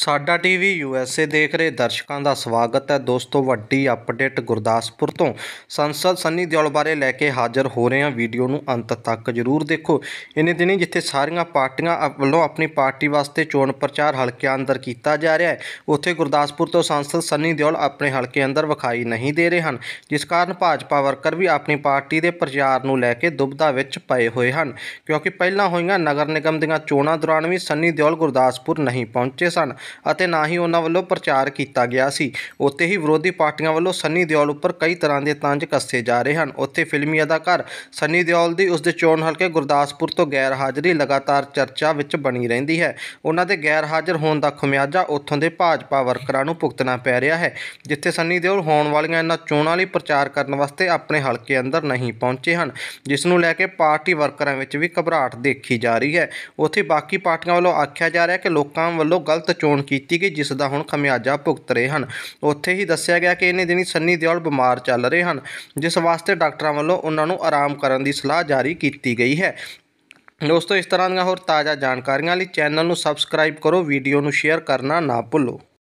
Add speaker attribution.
Speaker 1: ਸਾਡਾ TV USA ਦੇਖ ਰਹੇ ਦਰਸ਼ਕਾਂ ਦਾ ਸਵਾਗਤ ਹੈ ਦੋਸਤੋ ਵੱਡੀ ਅਪਡੇਟ ਗੁਰਦਾਸਪੁਰ ਤੋਂ ਸੰਸਦ ਸੰਨੀ ਦਿਓਲ ਬਾਰੇ ਲੈ ਕੇ ਹਾਜ਼ਰ ਹੋ ਰਹੇ ਹਾਂ ਵੀਡੀਓ ਨੂੰ ਅੰਤ ਤੱਕ ਜ਼ਰੂਰ ਦੇਖੋ ਇਨੇ ਦਿਨੀ ਜਿੱਥੇ ਸਾਰੀਆਂ ਪਾਰਟੀਆਂ ਵੱਲੋਂ ਆਪਣੀ ਪਾਰਟੀ ਵਾਸਤੇ ਚੋਣ ਪ੍ਰਚਾਰ ਹਲਕਿਆਂ ਅੰਦਰ ਕੀਤਾ ਜਾ ਰਿਹਾ ਹੈ ਉੱਥੇ ਗੁਰਦਾਸਪੁਰ ਤੋਂ ਸੰਸਦ ਸੰਨੀ ਦਿਓਲ ਆਪਣੇ ਹਲਕੇ ਅੰਦਰ ਵਿਖਾਈ ਨਹੀਂ ਦੇ ਰਹੇ ਹਨ ਜਿਸ ਕਾਰਨ ਭਾਜਪਾ ਵਰਕਰ ਵੀ ਆਪਣੀ ਪਾਰਟੀ ਦੇ ਪ੍ਰਚਾਰ ਨੂੰ ਲੈ ਕੇ ਦੁਬਧਾ ਵਿੱਚ ਪਏ ਹੋਏ ਹਨ ਕਿਉਂਕਿ ਪਹਿਲਾਂ ਹੋਈਆਂ ਨਗਰ ਨਿਗਮ ਦੀਆਂ ਚੋਣਾਂ ਦੌਰਾਨ ਵੀ ਸੰਨੀ ਦਿਓਲ ਗੁਰਦਾਸਪੁਰ ਨਹੀਂ ਪਹੁੰਚੇ ਸਨ ਅਤੇ ਨਾ ਹੀ ਉਹਨਾਂ ਵੱਲੋਂ ਪ੍ਰਚਾਰ ਕੀਤਾ ਗਿਆ ਸੀ ਉੱਥੇ ਹੀ ਵਿਰੋਧੀ ਪਾਰਟੀਆਂ ਵੱਲੋਂ ਸੰਨੀ ਦਿਓਲ ਉੱਪਰ ਕਈ ਤਰ੍ਹਾਂ ਦੇ ਤੰਜ ਕੱਸੇ ਜਾ ਰਹੇ ਹਨ ਉੱਥੇ ਫਿਲਮੀ ਅਦਾਕਾਰ ਸੰਨੀ ਦਿਓਲ ਦੀ ਉਸ ਦੇ ਚੋਣ ਹਲਕੇ ਗੁਰਦਾਸਪੁਰ ਤੋਂ ਗੈਰ ਹਾਜ਼ਰੀ ਲਗਾਤਾਰ ਚਰਚਾ ਵਿੱਚ ਬਣੀ ਰਹਿੰਦੀ ਹੈ ਉਹਨਾਂ ਦੇ ਗੈਰ ਹਾਜ਼ਰ ਹੋਣ ਦਾ ਖਮਿਆਜ਼ਾ ਉੱਥੋਂ ਦੇ ਭਾਜਪਾ ਵਰਕਰਾਂ ਨੂੰ ਭੁਗਤਣਾ ਪੈ ਰਿਹਾ ਹੈ ਜਿੱਥੇ ਸੰਨੀ ਦਿਓਲ ਹੋਣ ਵਾਲੀਆਂ ਇਹਨਾਂ ਚੋਣਾਂ ਲਈ ਪ੍ਰਚਾਰ ਕਰਨ ਵਾਸਤੇ ਆਪਣੇ ਹਲਕੇ ਅੰਦਰ ਨਹੀਂ ਪਹੁੰਚੇ ਹਨ ਜਿਸ ਨੂੰ ਲੈ ਕੇ ਪਾਰਟੀ ਵਰਕਰਾਂ ਵਿੱਚ ਵੀ ਘਬਰਾਹਟ ਦੇਖੀ ਜਾ ਰਹੀ ਹੈ ਉੱਥੇ ਬਾਕੀ ਪਾਰਟੀਆਂ ਵੱਲੋਂ ਆਖਿਆ ਜਾ ਰਿਹਾ ਹੈ ਕਿ ਲੋਕਾਂ ਵੱਲੋਂ ਗਲਤ ਚੋਣ ਕੀਤੀ ਕਿ ਜਿਸ ਦਾ ਹੁਣ ਖਮਿਆਜਾ ਭੁਗਤ ਰਹੇ ਹਨ ਉੱਥੇ ਹੀ ਦੱਸਿਆ ਗਿਆ ਕਿ ਇਹਨੇ ਦਿਨੀ ਸੰਨੀ ਦਿਓਲ ਬਿਮਾਰ ਚੱਲ ਰਹੇ ਹਨ ਜਿਸ ਵਾਸਤੇ ਡਾਕਟਰਾਂ ਵੱਲੋਂ ਉਹਨਾਂ ਨੂੰ ਆਰਾਮ ਕਰਨ ਦੀ ਸਲਾਹ ਜਾਰੀ ਕੀਤੀ ਗਈ ਹੈ ਦੋਸਤੋ ਇਸ ਤਰ੍ਹਾਂ ਦੀਆਂ ਹੋਰ ਤਾਜ਼ਾ ਜਾਣਕਾਰੀਆਂ ਲਈ ਚੈਨਲ ਨੂੰ ਸਬਸਕ੍ਰਾਈਬ ਕਰੋ ਵੀਡੀਓ ਨੂੰ ਸ਼ੇਅਰ ਕਰਨਾ ਨਾ ਭੁੱਲੋ